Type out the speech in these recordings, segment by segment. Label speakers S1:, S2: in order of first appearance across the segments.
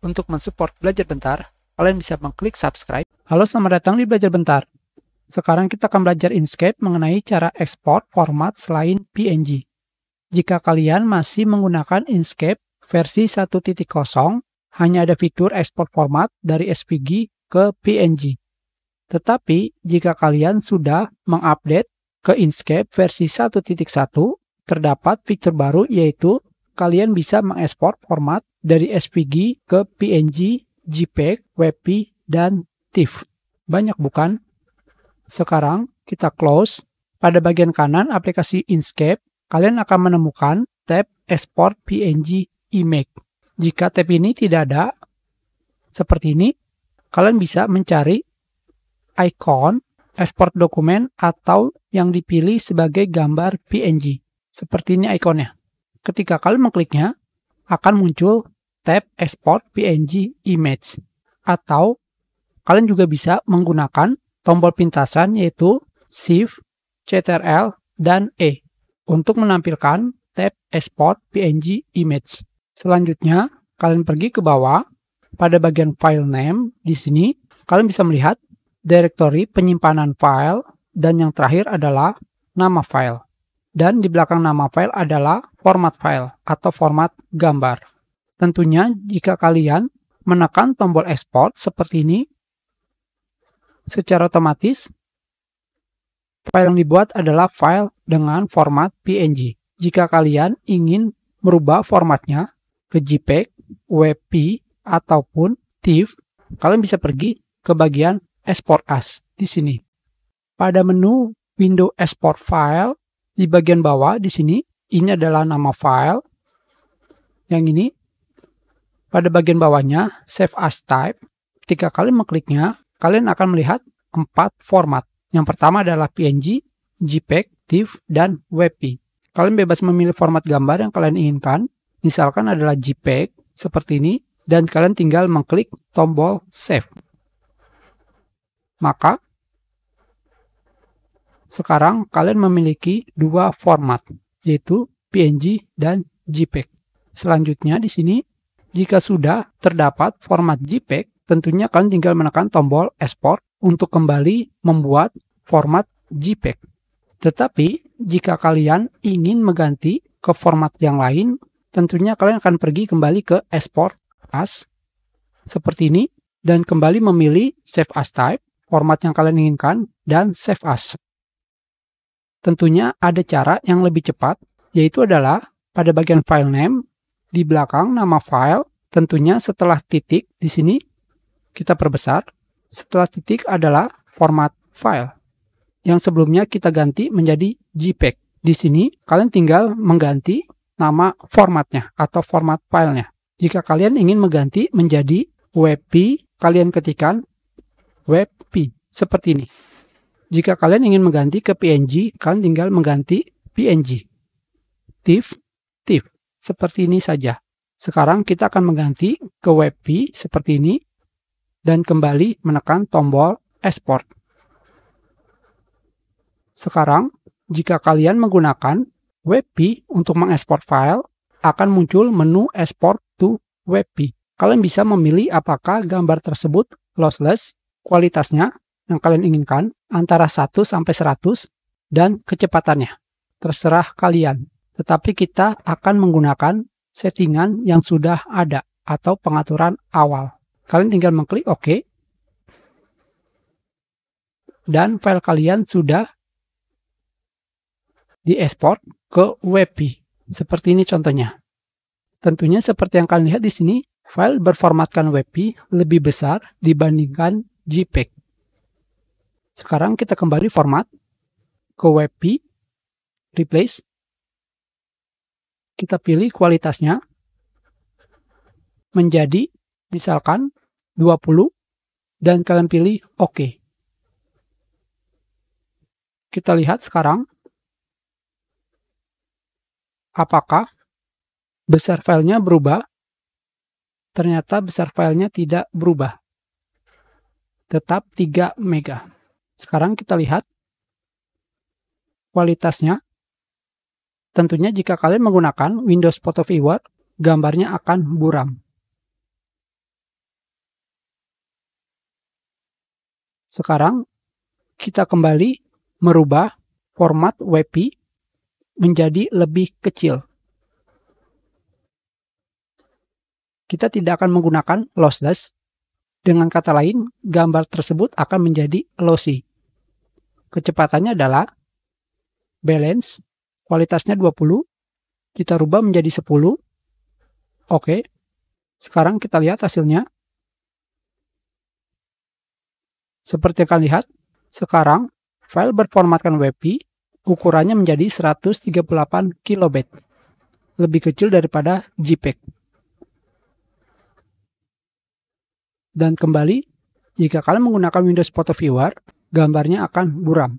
S1: Untuk mensupport Belajar Bentar, kalian bisa mengklik subscribe. Halo, selamat datang di Belajar Bentar. Sekarang kita akan belajar Inkscape mengenai cara ekspor format selain PNG. Jika kalian masih menggunakan Inkscape versi 1.0, hanya ada fitur ekspor format dari SVG ke PNG. Tetapi, jika kalian sudah mengupdate ke Inkscape versi 1.1, terdapat fitur baru yaitu kalian bisa mengekspor format dari SVG ke PNG, JPEG, WebP, e dan TIFF. Banyak bukan? Sekarang kita close. Pada bagian kanan aplikasi Inkscape, kalian akan menemukan tab Export PNG Image. Jika tab ini tidak ada, seperti ini, kalian bisa mencari icon Export dokumen atau yang dipilih sebagai gambar PNG. Seperti ini ikonnya. Ketika kalian mengkliknya, akan muncul tab export PNG image atau kalian juga bisa menggunakan tombol pintasan yaitu shift CTRL dan E untuk menampilkan tab export PNG image. Selanjutnya, kalian pergi ke bawah pada bagian file name di sini kalian bisa melihat direktori penyimpanan file dan yang terakhir adalah nama file. Dan di belakang nama file adalah format file atau format gambar. Tentunya jika kalian menekan tombol export seperti ini, secara otomatis file yang dibuat adalah file dengan format PNG. Jika kalian ingin merubah formatnya ke JPEG, WP, ataupun TIFF, kalian bisa pergi ke bagian Export As di sini. Pada menu window Export File, di bagian bawah di sini, ini adalah nama file. Yang ini pada bagian bawahnya, Save As Type. Ketika kalian mengkliknya, kalian akan melihat empat format. Yang pertama adalah PNG, JPEG, TIFF, dan WebP. Kalian bebas memilih format gambar yang kalian inginkan. Misalkan adalah JPEG, seperti ini. Dan kalian tinggal mengklik tombol Save. Maka, sekarang kalian memiliki dua format, yaitu PNG dan JPEG. Selanjutnya di sini jika sudah terdapat format JPEG, tentunya kalian tinggal menekan tombol export untuk kembali membuat format JPEG. Tetapi, jika kalian ingin mengganti ke format yang lain, tentunya kalian akan pergi kembali ke export as seperti ini dan kembali memilih save as type, format yang kalian inginkan dan save as. Tentunya ada cara yang lebih cepat yaitu adalah pada bagian file name di belakang nama file, tentunya setelah titik di sini kita perbesar. Setelah titik adalah format file yang sebelumnya kita ganti menjadi JPEG. Di sini kalian tinggal mengganti nama formatnya atau format filenya. Jika kalian ingin mengganti menjadi WP, kalian ketikkan WP seperti ini. Jika kalian ingin mengganti ke PNG, kalian tinggal mengganti PNG. TIFF, TIFF seperti ini saja. Sekarang kita akan mengganti ke WebP seperti ini dan kembali menekan tombol export. Sekarang, jika kalian menggunakan WebP untuk mengekspor file, akan muncul menu export to WebP. Kalian bisa memilih apakah gambar tersebut lossless, kualitasnya yang kalian inginkan antara 1 sampai 100 dan kecepatannya. Terserah kalian tetapi kita akan menggunakan settingan yang sudah ada atau pengaturan awal. Kalian tinggal mengklik OK. Dan file kalian sudah diekspor ke WP. Seperti ini contohnya. Tentunya seperti yang kalian lihat di sini, file berformatkan WP lebih besar dibandingkan JPEG. Sekarang kita kembali format ke WP, replace, kita pilih kualitasnya menjadi misalkan 20 dan kalian pilih OK. Kita lihat sekarang apakah besar filenya berubah. Ternyata besar filenya tidak berubah. Tetap 3 mega. Sekarang kita lihat kualitasnya Tentunya jika kalian menggunakan Windows Photo Viewer, gambarnya akan buram. Sekarang kita kembali merubah format WebP menjadi lebih kecil. Kita tidak akan menggunakan lossless. Dengan kata lain, gambar tersebut akan menjadi lossy. Kecepatannya adalah balance kualitasnya 20, kita rubah menjadi 10. Oke. Sekarang kita lihat hasilnya. Seperti kalian lihat, sekarang file berformatkan WebP ukurannya menjadi 138 kilobit. Lebih kecil daripada JPEG. Dan kembali, jika kalian menggunakan Windows Photo Viewer, gambarnya akan buram.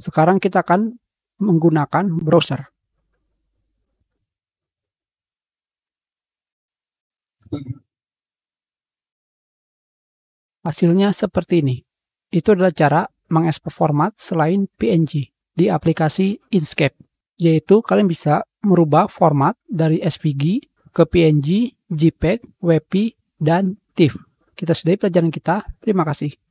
S1: Sekarang kita akan menggunakan browser. Hasilnya seperti ini. Itu adalah cara mengekspor format selain PNG di aplikasi Inkscape, yaitu kalian bisa merubah format dari SVG ke PNG, JPEG, WebP, dan TIFF. Kita sudahi pelajaran kita. Terima kasih.